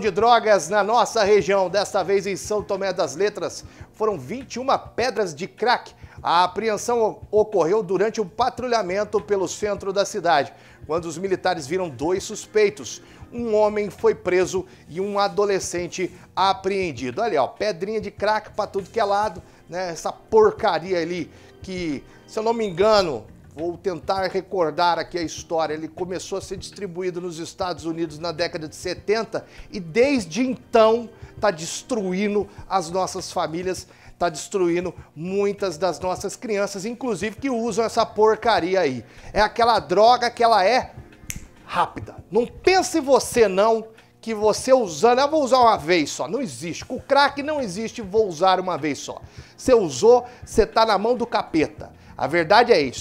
de drogas na nossa região, desta vez em São Tomé das Letras. Foram 21 pedras de crack. A apreensão ocorreu durante um patrulhamento pelo centro da cidade, quando os militares viram dois suspeitos. Um homem foi preso e um adolescente apreendido. Olha, ó, pedrinha de crack para tudo que é lado, né? Essa porcaria ali que, se eu não me engano, vou tentar recordar aqui a história. Ele começou a ser distribuído nos Estados Unidos na década de 70 e desde então está destruindo as nossas famílias, está destruindo muitas das nossas crianças, inclusive que usam essa porcaria aí. É aquela droga que ela é rápida. Não pense você não que você usando, eu ah, vou usar uma vez só, não existe. Com o crack não existe, vou usar uma vez só. Você usou, você está na mão do capeta. A verdade é isso.